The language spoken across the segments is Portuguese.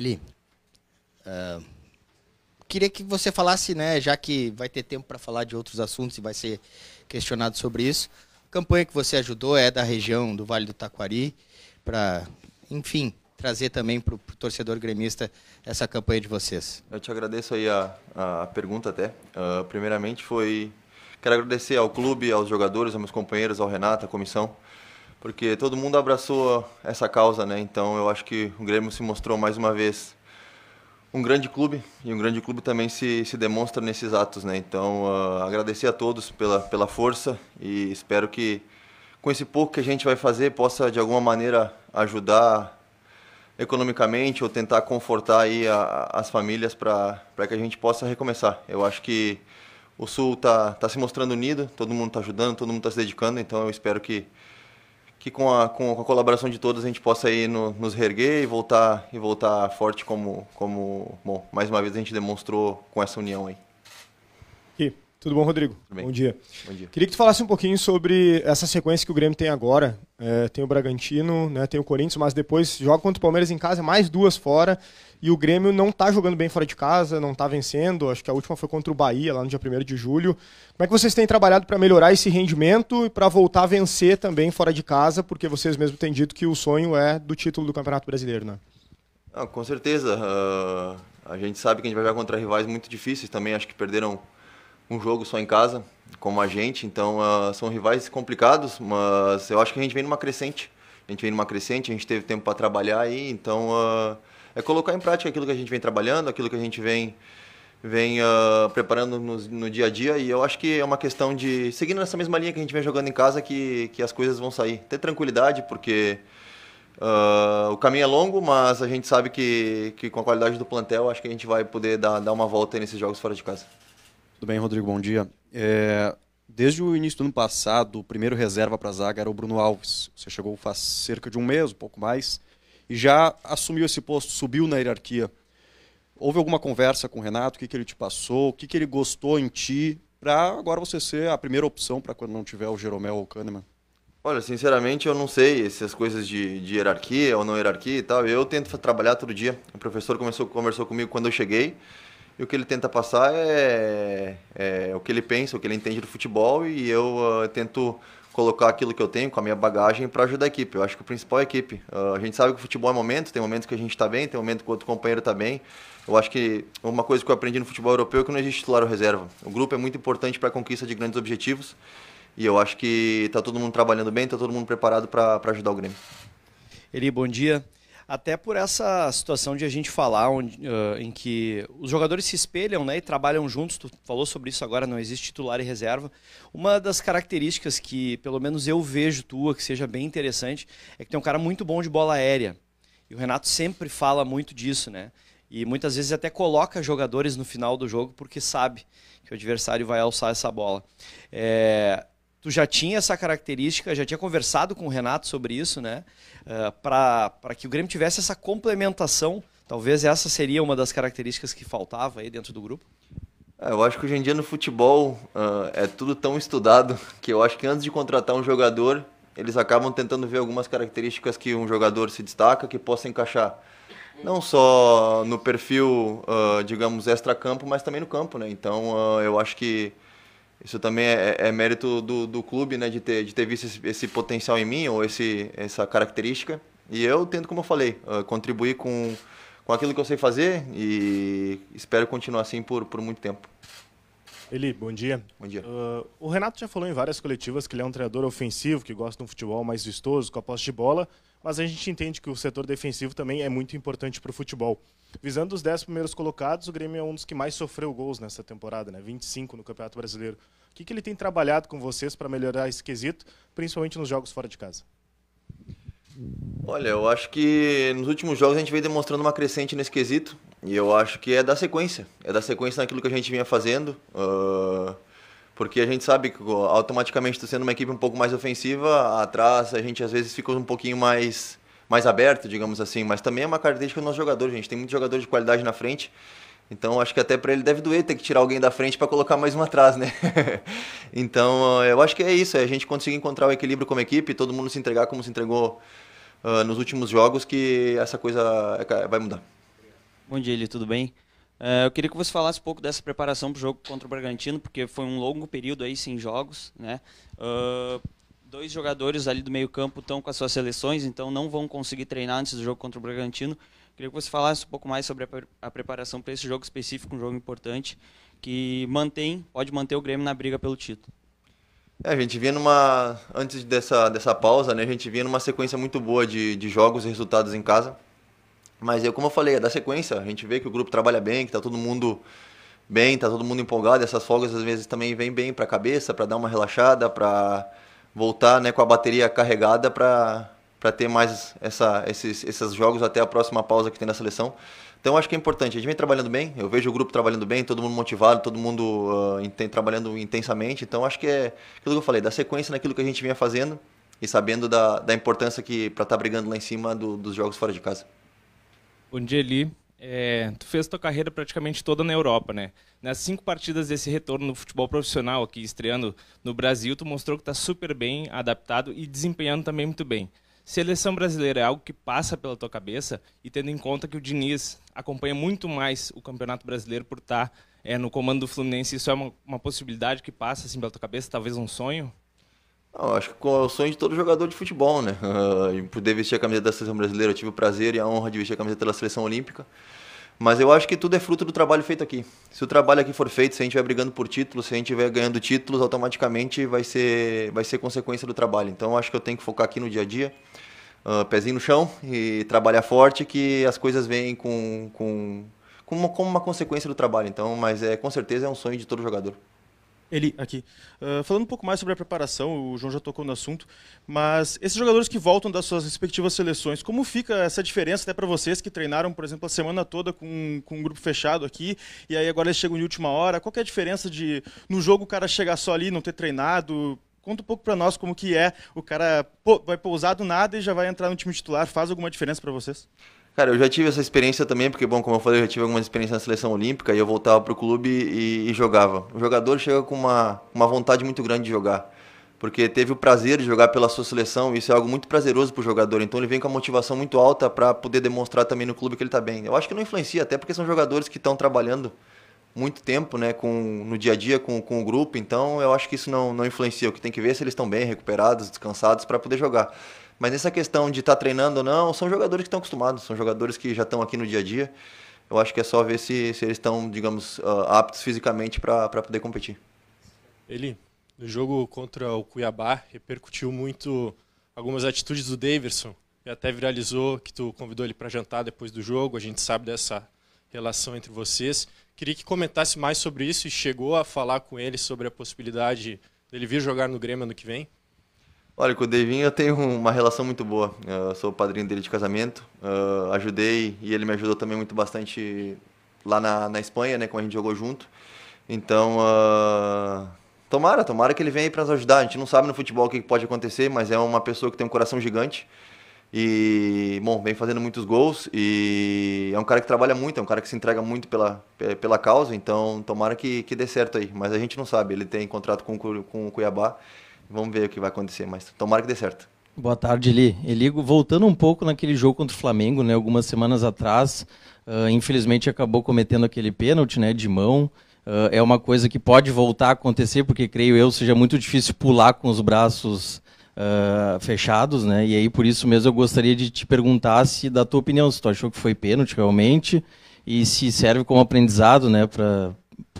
Eli, uh, queria que você falasse, né, já que vai ter tempo para falar de outros assuntos e vai ser questionado sobre isso. A campanha que você ajudou é da região do Vale do Taquari, para, enfim, trazer também para o torcedor gremista essa campanha de vocês. Eu te agradeço aí a, a pergunta até. Uh, primeiramente foi... Quero agradecer ao clube, aos jogadores, aos meus companheiros, ao Renato, à comissão, porque todo mundo abraçou essa causa, né? Então eu acho que o Grêmio se mostrou mais uma vez um grande clube e um grande clube também se, se demonstra nesses atos, né? Então uh, agradecer a todos pela, pela força e espero que com esse pouco que a gente vai fazer possa de alguma maneira ajudar economicamente ou tentar confortar aí a, as famílias para que a gente possa recomeçar. Eu acho que o Sul está tá se mostrando unido, todo mundo está ajudando, todo mundo está se dedicando, então eu espero que que com a, com a colaboração de todos a gente possa aí no, nos reerguer e voltar e voltar forte como como bom mais uma vez a gente demonstrou com essa união aí. Aqui. Tudo bom, Rodrigo? Tudo bom dia. Bom dia. Queria que tu falasse um pouquinho sobre essa sequência que o Grêmio tem agora. É, tem o Bragantino, né, tem o Corinthians, mas depois joga contra o Palmeiras em casa, mais duas fora. E o Grêmio não está jogando bem fora de casa, não está vencendo. Acho que a última foi contra o Bahia, lá no dia 1 de julho. Como é que vocês têm trabalhado para melhorar esse rendimento e para voltar a vencer também fora de casa? Porque vocês mesmos têm dito que o sonho é do título do Campeonato Brasileiro, né? Não, com certeza. Uh, a gente sabe que a gente vai jogar contra rivais muito difíceis também. Acho que perderam um jogo só em casa, como a gente, então uh, são rivais complicados, mas eu acho que a gente vem numa crescente. A gente vem numa crescente, a gente teve tempo para trabalhar aí, então uh, é colocar em prática aquilo que a gente vem trabalhando, aquilo que a gente vem vem uh, preparando no, no, dia a dia e eu acho que é uma questão de seguindo nessa mesma linha que a gente vem jogando em casa que, que as coisas vão sair. Ter tranquilidade, porque uh, o caminho é longo, mas a gente sabe que, que com a qualidade do plantel acho que a gente vai poder dar, dar uma volta nesses jogos fora de casa. Tudo bem, Rodrigo, bom dia. É, desde o início do ano passado, o primeiro reserva para a zaga era o Bruno Alves. Você chegou faz cerca de um mês, um pouco mais, e já assumiu esse posto, subiu na hierarquia. Houve alguma conversa com o Renato? O que, que ele te passou? O que, que ele gostou em ti? Para agora você ser a primeira opção para quando não tiver o Jeromel ou o Kahneman? Olha, sinceramente, eu não sei essas coisas de, de hierarquia ou não hierarquia e tal. Eu tento trabalhar todo dia. O professor começou, conversou comigo quando eu cheguei e o que ele tenta passar é, é, o que ele pensa, o que ele entende do futebol e eu uh, tento colocar aquilo que eu tenho com a minha bagagem para ajudar a equipe. Eu acho que o principal é a equipe. Uh, a gente sabe que o futebol é momento, tem momentos que a gente está bem, tem momentos que o outro companheiro está bem. Eu acho que uma coisa que eu aprendi no futebol europeu é que não existe titular ou reserva. O grupo é muito importante para a conquista de grandes objetivos e eu acho que está todo mundo trabalhando bem, está todo mundo preparado para ajudar o Grêmio. Eli, bom dia. Até por essa situação de a gente falar onde, uh, em que os jogadores se espelham né, e trabalham juntos, tu falou sobre isso agora, não existe titular e reserva. Uma das características que, pelo menos eu vejo tua, que seja bem interessante, é que tem é um cara muito bom de bola aérea. E o Renato sempre fala muito disso, né? E muitas vezes até coloca jogadores no final do jogo porque sabe que o adversário vai alçar essa bola. É, tu já tinha essa característica, já tinha conversado com o Renato sobre isso, né? Uh, eh, para que o Grêmio tivesse essa complementação. Talvez essa seria uma das características que faltava aí dentro do grupo. É, eu acho que hoje em dia no futebol uh, é tudo tão estudado que eu acho que antes de contratar um jogador, eles acabam tentando ver algumas características que um jogador se destaca que possa encaixar não só no perfil, uh, digamos, extra-campo, mas também no campo, né? Então, uh, eu acho que isso também é, é, é mérito do, do clube, né? De ter, de ter visto esse, esse potencial em mim ou esse, essa característica. E eu tento, como eu falei, ah, contribuir com, com aquilo que eu sei fazer e espero continuar assim por, por muito tempo. Eli, bom dia. Bom dia. Uh, o Renato já falou em várias coletivas que ele é um treinador ofensivo, que gosta de um futebol mais vistoso, com a posse de bola mas a gente entende que o setor defensivo também é muito importante para o futebol. Visando os 10 primeiros colocados, o Grêmio é um dos que mais sofreu gols nessa temporada, né? 25 no Campeonato Brasileiro. O que, que ele tem trabalhado com vocês para melhorar esse quesito, principalmente nos jogos fora de casa? Olha, eu acho que nos últimos jogos a gente vem demonstrando uma crescente nesse quesito e eu acho que é da sequência. É da sequência naquilo que a gente vinha fazendo. Uh porque a gente sabe que automaticamente sendo uma equipe um pouco mais ofensiva, atrás a gente às vezes fica um pouquinho mais, mais aberto, digamos assim. Mas também é uma característica do nosso jogador, gente. Tem muito jogador de qualidade na frente. Então acho que até para ele deve doer ter que tirar alguém da frente para colocar mais um atrás, né? então eu acho que é isso, é a gente conseguir encontrar o equilíbrio como equipe, todo mundo se entregar como se entregou uh, nos últimos jogos, que essa coisa eh, vai mudar. Bom dia, ele tudo bem? Eh, eu queria que você falasse um pouco dessa preparação para o jogo contra o Bragantino, porque foi um longo período aí sem jogos, né? Uh, dois jogadores ali do meio campo estão com as suas seleções, então não vão conseguir treinar antes do jogo contra o Bragantino. Eu queria que você falasse um pouco mais sobre a, a preparação para esse jogo específico, um jogo importante que mantém, pode manter o Grêmio na briga pelo título. É, a gente vinha numa antes dessa dessa pausa, né? A gente vinha numa sequência muito boa de, de jogos e resultados em casa. Mas eu, como eu falei, é da sequência, a gente vê que o grupo trabalha bem, que tá todo mundo bem, tá todo mundo empolgado, essas folgas às vezes também vêm bem para a cabeça, para dar uma relaxada, para voltar, né, com a bateria carregada para para ter mais essa, esses, esses jogos até a próxima pausa que tem na seleção. Então acho que é importante. A gente vem trabalhando bem, eu vejo o grupo trabalhando bem, todo mundo motivado, todo mundo uh, trabalhando intensamente. Então acho que é aquilo que eu falei, da sequência naquilo que a gente vinha fazendo e sabendo da, da importância que para estar tá brigando lá em cima do, dos jogos fora de casa. Angeli, é, tu fez tua carreira praticamente toda na Europa, né? Nas cinco partidas desse retorno no futebol profissional aqui, estreando no Brasil, tu mostrou que está super bem adaptado e desempenhando também muito bem. Seleção brasileira é algo que passa pela tua cabeça e tendo em conta que o Diniz acompanha muito mais o Campeonato Brasileiro por estar tá, é, no comando do Fluminense, isso é uma, uma possibilidade que passa assim, pela tua cabeça, talvez um sonho? Eu acho que é o sonho de todo jogador de futebol, né? Uh, poder vestir a camisa da seleção brasileira, eu tive o prazer e a honra de vestir a camisa da seleção olímpica. Mas eu acho que tudo é fruto do trabalho feito aqui. Se o trabalho aqui for feito, se a gente vai brigando por títulos, se a gente vai ganhando títulos, automaticamente vai ser, vai ser consequência do trabalho. Então eu acho que eu tenho que focar aqui no dia a dia, uh, pezinho no chão e trabalhar forte, que as coisas vêm com, com, como uma, como uma consequência do trabalho. Então, mas é com certeza é um sonho de todo jogador. Eli, aqui. Uh, falando um pouco mais sobre a preparação, o João já tocou no assunto, mas esses jogadores que voltam das suas respectivas seleções, como fica essa diferença até para vocês que treinaram, por exemplo, a semana toda com, com um grupo fechado aqui, e aí agora eles chegam de última hora? Qual é a diferença de, no jogo, o cara chegar só ali, não ter treinado? Conta um pouco para nós como que é, o cara pô, vai pousar do nada e já vai entrar no time titular, faz alguma diferença para vocês? Cara, eu já tive essa experiência também, porque, bom, como eu falei, eu já tive algumas experiências na seleção olímpica e eu voltava para o clube e, e jogava. O jogador chega com uma, uma vontade muito grande de jogar, porque teve o prazer de jogar pela sua seleção, e isso é algo muito prazeroso para o jogador, então ele vem com uma motivação muito alta para poder demonstrar também no clube que ele está bem. Eu acho que não influencia, até porque são jogadores que estão trabalhando muito tempo né, com, no dia a dia com, com o grupo, então eu acho que isso não, não influencia. O que tem que ver é se eles estão bem, recuperados, descansados para poder jogar. Mas nessa questão de estar tá treinando ou não, são jogadores que estão acostumados, são jogadores que já estão aqui no dia a dia. Eu acho que é só ver se, se eles estão, digamos, ah, aptos fisicamente para poder competir. Ele, no jogo contra o Cuiabá, repercutiu muito algumas atitudes do Davidson. e até viralizou que tu convidou ele para jantar depois do jogo. A gente sabe dessa relação entre vocês. Queria que comentasse mais sobre isso e chegou a falar com ele sobre a possibilidade dele vir jogar no Grêmio ano que vem. Olha, com o Devinho eu tenho uma relação muito boa. Eu sou o padrinho dele de casamento. Uh, ajudei e ele me ajudou também muito bastante lá na, na Espanha, né? Quando a gente jogou junto. Então, uh, tomara, tomara que ele venha aí para nos ajudar. A gente não sabe no futebol o que pode acontecer, mas é uma pessoa que tem um coração gigante. E, bom, vem fazendo muitos gols e é um cara que trabalha muito, é um cara que se entrega muito pela, pela causa, então tomara que, que dê certo aí. Mas a gente não sabe, ele tem contrato com, com o Cuiabá Vamos ver o que vai acontecer, mas tomara que dê certo. Boa tarde, Eli. Eli, voltando um pouco naquele jogo contra o Flamengo, né, algumas semanas atrás, uh, infelizmente acabou cometendo aquele pênalti né, de mão. Uh, é uma coisa que pode voltar a acontecer, porque creio eu seja muito difícil pular com os braços uh, fechados, né? E aí por isso mesmo eu gostaria de te perguntar se da tua opinião, se tu achou que foi pênalti realmente e se serve como aprendizado, né, para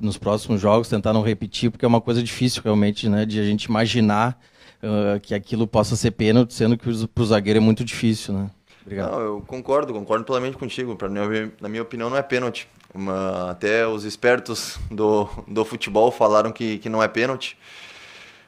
nos próximos jogos, tentar não repetir, porque é uma coisa difícil realmente, né, de a gente imaginar uh, que aquilo possa ser pênalti, sendo que para o zagueiro é muito difícil, né? Obrigado. Não, eu concordo, concordo plenamente contigo. para mim na minha opinião, não é pênalti. Uma, até os espertos do, do futebol falaram que, que não é pênalti.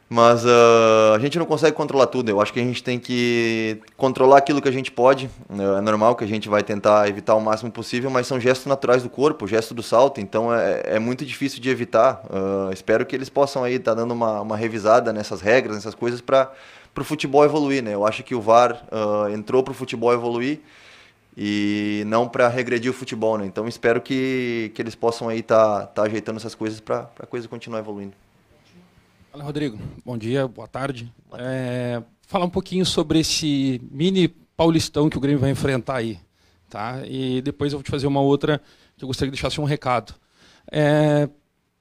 Mas uh, a gente não consegue controlar tudo. Né? Eu acho que a gente tem que controlar aquilo que a gente pode. Né? É normal que a gente vai tentar evitar o máximo possível, mas são gestos naturais do corpo, gesto do salto. Então é, é muito difícil de evitar. Uh, espero que eles possam aí estar tá dando uma, uma revisada nessas regras, nessas coisas para o futebol evoluir. Né? Eu acho que o VAR uh, entrou para o futebol evoluir e não para regredir o futebol. Né? Então espero que, que eles possam aí estar tá, tá ajeitando essas coisas para a coisa continuar evoluindo. Fala, Rodrigo. Bom dia, boa tarde. Boa tarde. É, falar um pouquinho sobre esse mini paulistão que o Grêmio vai enfrentar aí. Tá? E depois eu vou te fazer uma outra que eu gostaria que deixasse um recado. É,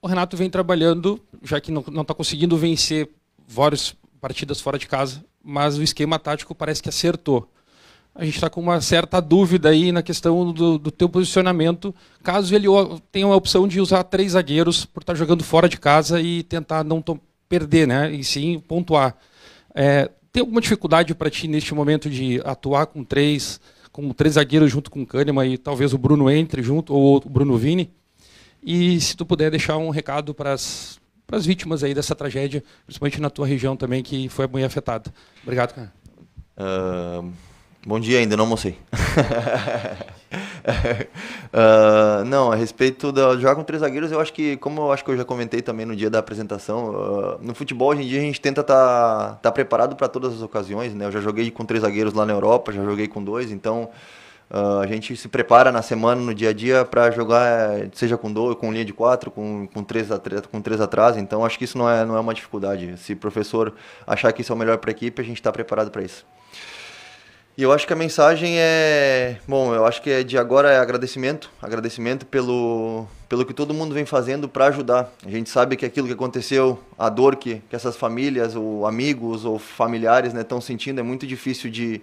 o Renato vem trabalhando, já que não está conseguindo vencer várias partidas fora de casa, mas o esquema tático parece que acertou. A gente está com uma certa dúvida aí na questão do, do teu posicionamento, caso ele tenha a opção de usar três zagueiros por estar tá jogando fora de casa e tentar não tomar perder, né? E sim pontuar. É, tem alguma dificuldade para ti neste momento de atuar com três, com três zagueiros junto com o Kahneman e talvez o Bruno entre junto, ou o Bruno Vini? E se tu puder deixar um recado para as vítimas aí dessa tragédia, principalmente na tua região também, que foi muito afetada. Obrigado, cara. Uh, bom dia, ainda não almocei. uh, não, a respeito da jogar com três zagueiros, eu acho que, como eu acho que eu já comentei também no dia da apresentação, uh, no futebol hoje em dia a gente tenta estar tá, tá preparado para todas as ocasiões, né? Eu já joguei com três zagueiros lá na Europa, já joguei com dois, então uh, a gente se prepara na semana, no dia a dia, para jogar, seja com dois, com linha de quatro, com, com, três, com três atrás, então acho que isso não é, não é uma dificuldade. Se o professor achar que isso é o melhor para a equipe, a gente está preparado para isso. E eu acho que a mensagem é. Bom, eu acho que é de agora é agradecimento. Agradecimento pelo, pelo que todo mundo vem fazendo para ajudar. A gente sabe que aquilo que aconteceu, a dor que, que essas famílias, ou amigos, ou familiares estão né, sentindo, é muito difícil de,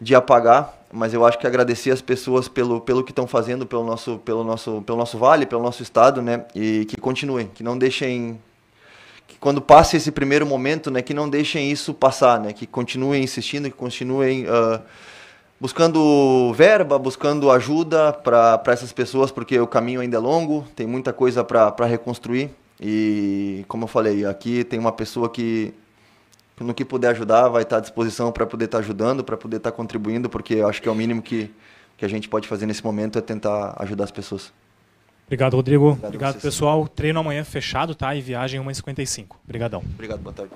de apagar. Mas eu acho que agradecer as pessoas pelo, pelo que estão fazendo, pelo nosso, pelo, nosso, pelo nosso vale, pelo nosso estado, né? E que continuem, que não deixem que quando passe esse primeiro momento, né, que não deixem isso passar, né, que continuem insistindo, que continuem uh, buscando verba, buscando ajuda para essas pessoas, porque o caminho ainda é longo, tem muita coisa para reconstruir. E, como eu falei, aqui tem uma pessoa que, no que puder ajudar, vai estar à disposição para poder estar ajudando, para poder estar contribuindo, porque eu acho que é o mínimo que, que a gente pode fazer nesse momento é tentar ajudar as pessoas. Obrigado, Rodrigo. Obrigado, Obrigado pessoal. Treino amanhã fechado, tá? E viagem 1h55. Obrigadão. Obrigado, boa tarde.